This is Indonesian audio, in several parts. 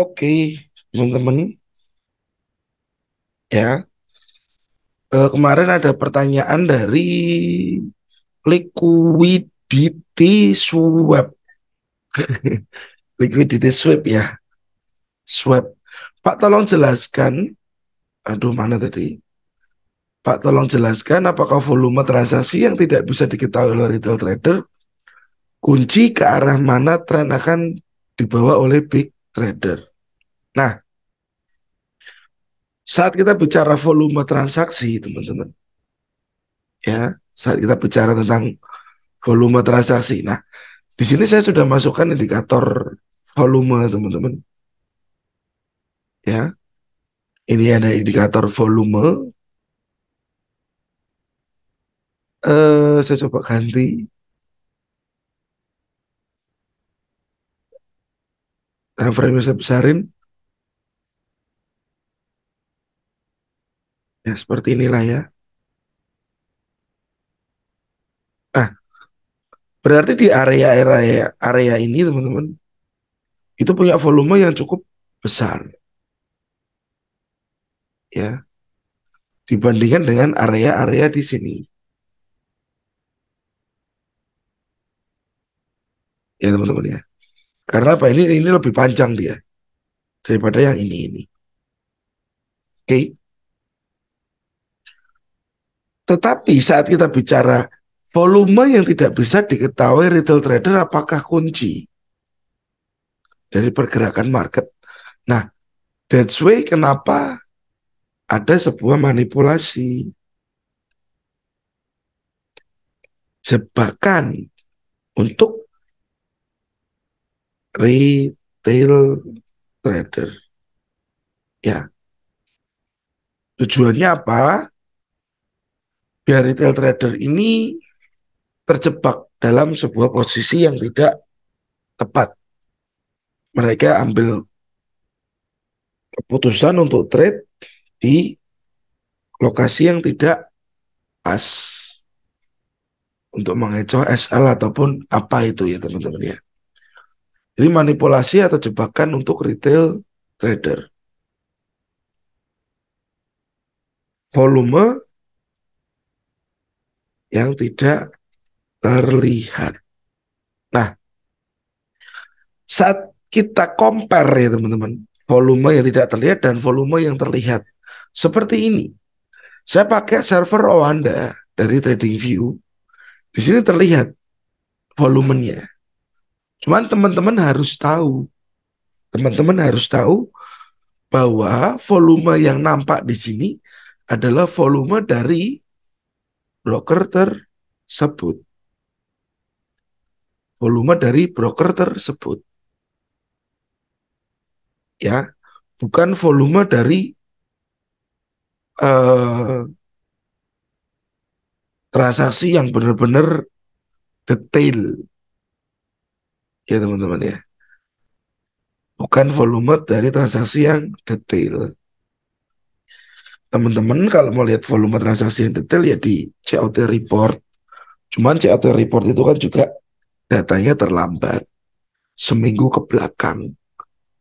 Oke, teman-teman. Ya. Eh, kemarin ada pertanyaan dari liquidity swap. liquidity swap ya. Swap. Pak tolong jelaskan. Aduh, mana tadi? Pak tolong jelaskan apakah volume transaksi yang tidak bisa diketahui oleh retail trader kunci ke arah mana tren akan dibawa oleh big trader. Nah, saat kita bicara volume transaksi, teman-teman, ya, saat kita bicara tentang volume transaksi, nah, di sini saya sudah masukkan indikator volume, teman-teman. Ya, ini ada indikator volume. Uh, saya coba ganti frame saya besarin ya seperti inilah ya nah berarti di area area area ini teman-teman itu punya volume yang cukup besar ya dibandingkan dengan area-area di sini ya teman-teman ya karena apa ini ini lebih panjang dia daripada yang ini ini. Oke. Okay. Tetapi saat kita bicara volume yang tidak bisa diketahui retail trader apakah kunci dari pergerakan market. Nah, that's way kenapa ada sebuah manipulasi. sebabkan untuk retail trader. Ya. Tujuannya apa? Biar retail trader ini terjebak dalam sebuah posisi yang tidak tepat. Mereka ambil keputusan untuk trade di lokasi yang tidak pas untuk mengecoh SL ataupun apa itu ya teman-teman ya. Jadi manipulasi atau jebakan untuk retail trader. Volume yang tidak terlihat. Nah, saat kita compare ya teman-teman, volume yang tidak terlihat dan volume yang terlihat. Seperti ini. Saya pakai server Oanda dari TradingView. Di sini terlihat volumenya. Cuman teman-teman harus tahu, teman-teman harus tahu bahwa volume yang nampak di sini adalah volume dari broker tersebut. Volume dari broker tersebut. Ya, bukan volume dari uh, transaksi yang benar-benar detail ya teman-teman ya bukan volume dari transaksi yang detail teman-teman kalau mau lihat volume transaksi yang detail ya di COT report cuman COT report itu kan juga datanya terlambat seminggu ke belakang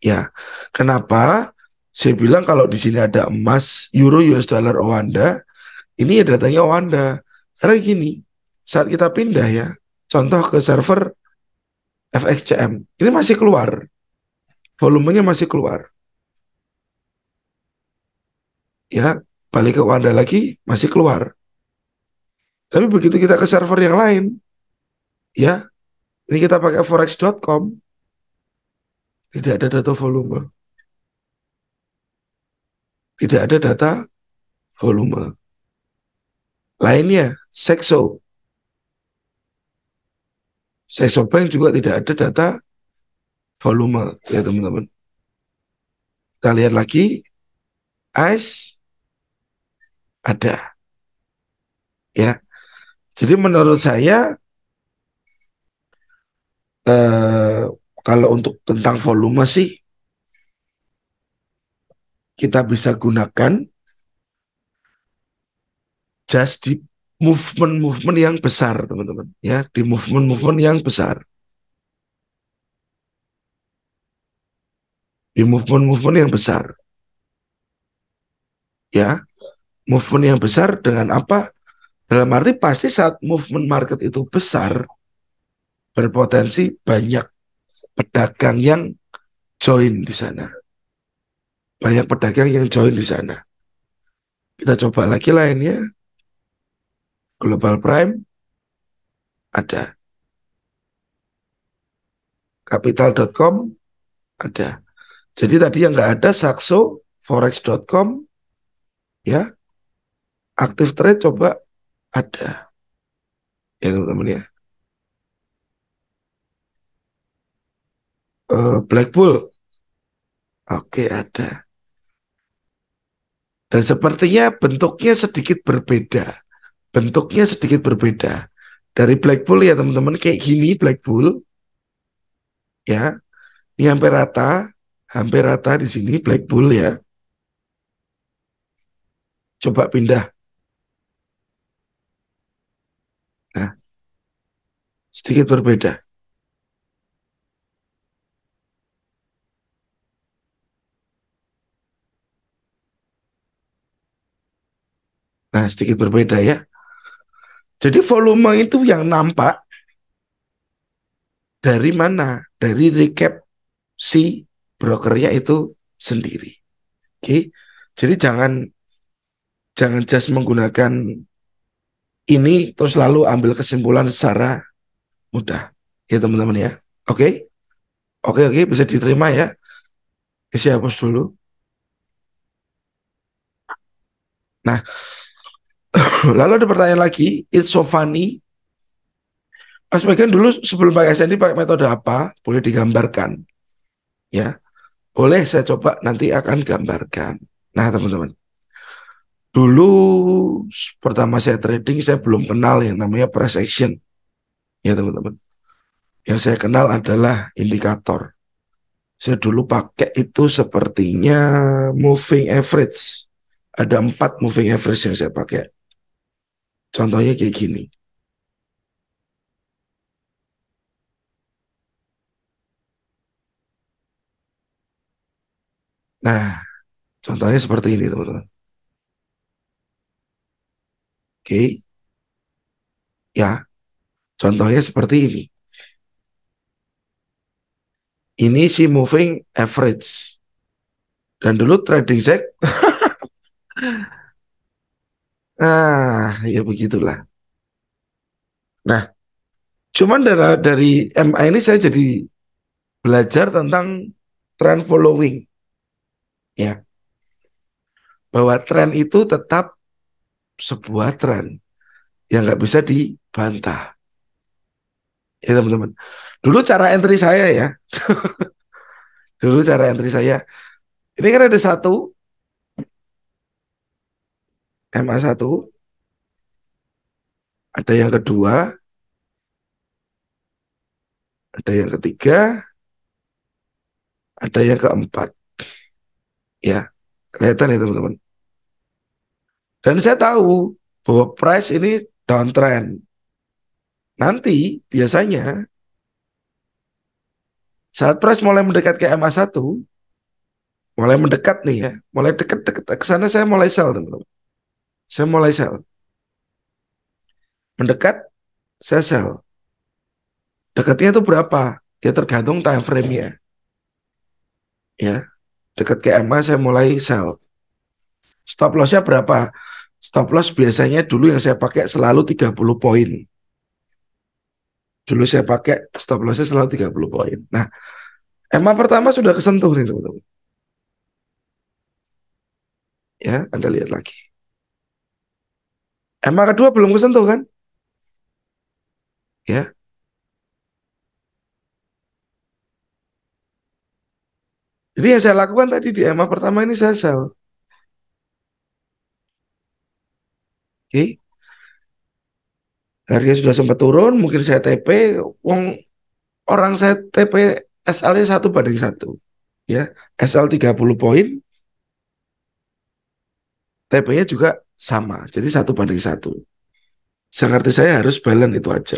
ya kenapa saya bilang kalau di sini ada emas euro US dollar Oanda, ini ya datanya Oanda. karena gini saat kita pindah ya contoh ke server FXCM. Ini masih keluar. Volumenya masih keluar. Ya, balik ke Wanda lagi, masih keluar. Tapi begitu kita ke server yang lain, ya, ini kita pakai forex.com, tidak ada data volume. Tidak ada data volume. Lainnya, Sexo, saya Bank juga tidak ada data volume ya teman-teman. Kita lihat lagi ICE ada. Ya. Jadi menurut saya eh, kalau untuk tentang volume sih kita bisa gunakan just deep movement-movement yang besar, teman-teman. Ya, di movement-movement yang besar. Di movement-movement yang besar. Ya, movement yang besar dengan apa? Dalam arti pasti saat movement market itu besar, berpotensi banyak pedagang yang join di sana. Banyak pedagang yang join di sana. Kita coba lagi lainnya. Global Prime ada. Capital.com ada. Jadi tadi yang nggak ada Saxo, Forex.com, ya, Active Trade coba ada. Ya teman-teman ya. Uh, eh, Black Bull, oke ada. Dan sepertinya bentuknya sedikit berbeda bentuknya sedikit berbeda. Dari black bull ya teman-teman kayak gini black bull Ya. Ini hampir rata, hampir rata di sini black bull ya. Coba pindah. Nah. Sedikit berbeda. Nah, sedikit berbeda ya. Jadi volume itu yang nampak dari mana? Dari recap si brokernya itu sendiri. Oke. Okay? Jadi jangan jangan just menggunakan ini terus lalu ambil kesimpulan secara mudah. Ya teman-teman ya. Oke. Okay? Oke okay, oke okay, bisa diterima ya. Isi hapus dulu. Nah, Lalu ada pertanyaan lagi, it's so funny. Mas Megan dulu sebelum pakai SND pakai metode apa? Boleh digambarkan. Ya. Boleh saya coba nanti akan gambarkan. Nah, teman-teman. Dulu pertama saya trading saya belum kenal yang namanya price action. Ya, teman-teman. Yang saya kenal adalah indikator. Saya dulu pakai itu sepertinya moving average. Ada empat moving average yang saya pakai. Contohnya kayak gini. Nah, contohnya seperti ini, teman-teman. Oke. Ya. Contohnya seperti ini. Ini si moving average. Dan dulu trading set. Ah, ya begitulah. Nah, cuman dari, dari MA ini saya jadi belajar tentang trend following. Ya. Bahwa trend itu tetap sebuah tren yang nggak bisa dibantah. Ya teman-teman. Dulu cara entry saya ya. Dulu cara entry saya. Ini kan ada satu MA1, ada yang kedua, ada yang ketiga, ada yang keempat. Ya, kelihatan ya teman-teman. Dan saya tahu bahwa price ini downtrend. Nanti biasanya saat price mulai mendekat ke MA1, mulai mendekat nih ya, mulai dekat-dekat ke sana saya mulai sell teman-teman saya mulai sel. Mendekat, saya sel. Dekatnya itu berapa? Ya tergantung time frame-nya. Ya, dekat ke MA saya mulai sell, Stop loss-nya berapa? Stop loss biasanya dulu yang saya pakai selalu 30 poin. Dulu saya pakai stop loss-nya selalu 30 poin. Nah, MA pertama sudah kesentuh nih teman-teman. Ya, Anda lihat lagi Emang kedua belum kesentuh kan? Ya. Jadi yang saya lakukan tadi di emang pertama ini saya sel. Oke. Okay. Harga sudah sempat turun, mungkin saya TP, wong orang saya TP SL-nya satu banding satu, Ya, SL 30 poin, TP-nya juga sama. Jadi satu banding satu. Sengerti saya harus balance itu aja.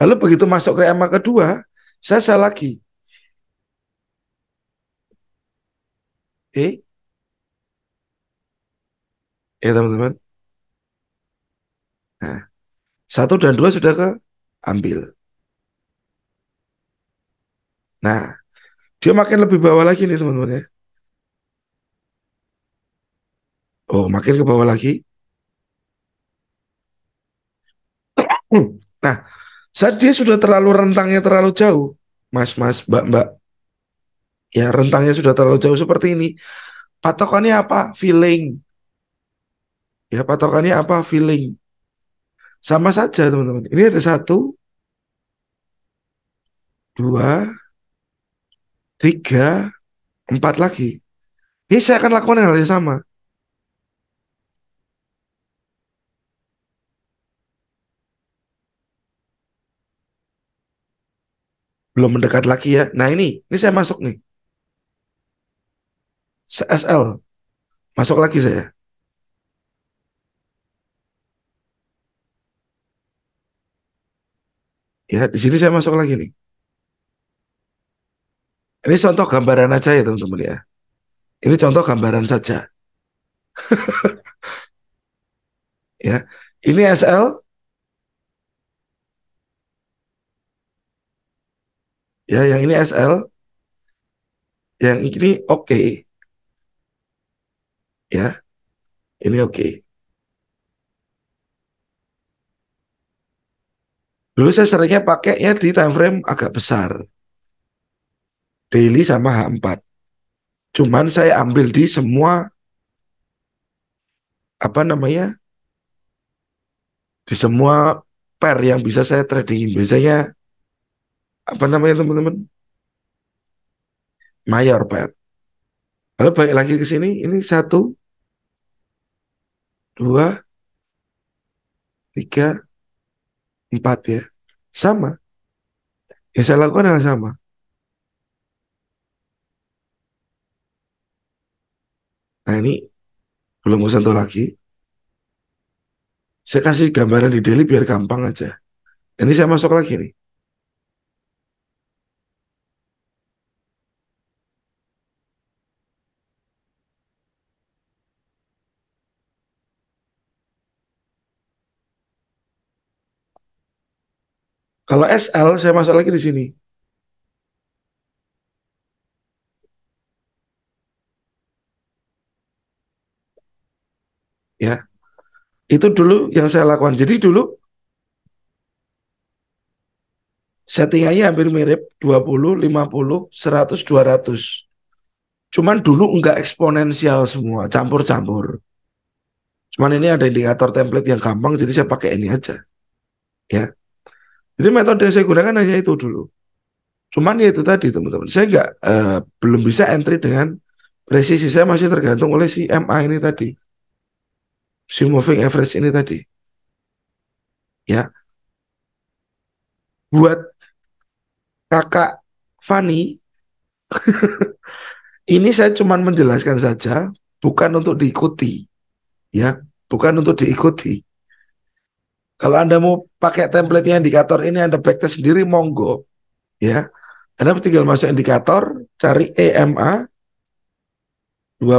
Lalu begitu masuk ke MA kedua, saya salah lagi. Eh? Eh teman-teman? Nah, satu dan dua sudah ke ambil. Nah, dia makin lebih bawah lagi nih teman-teman ya. Oh, makin ke bawah lagi. Nah, saat dia sudah terlalu rentangnya terlalu jauh, mas-mas, mbak-mbak, ya rentangnya sudah terlalu jauh seperti ini. Patokannya apa? Feeling. Ya, patokannya apa? Feeling. Sama saja, teman-teman. Ini ada satu, dua, tiga, empat lagi. Ini saya akan lakukan hal yang sama. belum mendekat lagi ya. Nah ini, ini saya masuk nih. CSL, masuk lagi saya. Ya, di sini saya masuk lagi nih. Ini contoh gambaran aja ya teman-teman ya. Ini contoh gambaran saja. ya, ini SL Ya, yang ini SL. Yang ini oke. Okay. Ya. Ini oke. Okay. Dulu saya seringnya pakainya di time frame agak besar. Daily sama H4. Cuman saya ambil di semua apa namanya? di semua pair yang bisa saya tradingin. Biasanya apa namanya teman-teman? Mayor Pak. Lalu balik lagi ke sini, ini satu, dua, tiga, empat ya. Sama. Yang saya lakukan adalah sama. Nah ini belum sentuh lagi. Saya kasih gambaran di daily biar gampang aja. Ini saya masuk lagi nih. Kalau SL saya masuk lagi di sini. Ya. Itu dulu yang saya lakukan. Jadi dulu settingannya hampir mirip 20, 50, 100, 200. Cuman dulu enggak eksponensial semua, campur-campur. Cuman ini ada indikator template yang gampang, jadi saya pakai ini aja. Ya, jadi metode yang saya gunakan hanya itu dulu. Cuman ya itu tadi teman-teman, saya nggak uh, belum bisa entry dengan presisi. Saya masih tergantung oleh si MA ini tadi, si moving average ini tadi. Ya, buat kakak Fani, ini saya cuman menjelaskan saja, bukan untuk diikuti, ya, bukan untuk diikuti. Kalau Anda mau pakai template indikator ini Anda backtest sendiri monggo. Ya. Anda tinggal masuk indikator, cari EMA 20.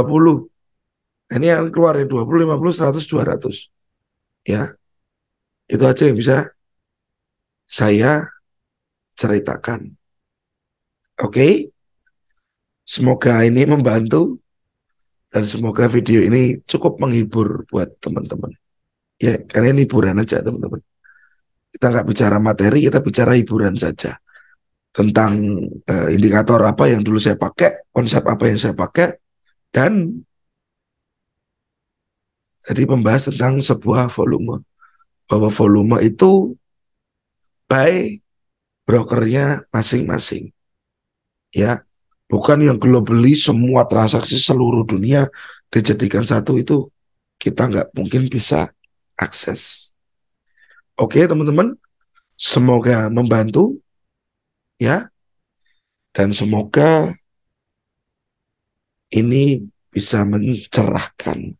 Nah, ini yang keluar ya 20, 50, 100, 200. Ya. Itu aja yang bisa saya ceritakan. Oke. Okay? Semoga ini membantu dan semoga video ini cukup menghibur buat teman-teman. Ya, karena ini hiburan aja teman-teman. Kita nggak bicara materi, kita bicara hiburan saja. Tentang uh, indikator apa yang dulu saya pakai, konsep apa yang saya pakai, dan tadi membahas tentang sebuah volume. Bahwa volume itu by brokernya masing-masing. Ya, bukan yang globally semua transaksi seluruh dunia dijadikan satu itu kita nggak mungkin bisa akses. Oke, teman-teman, semoga membantu ya. Dan semoga ini bisa mencerahkan.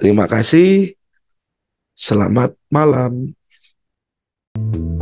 Terima kasih. Selamat malam. thank you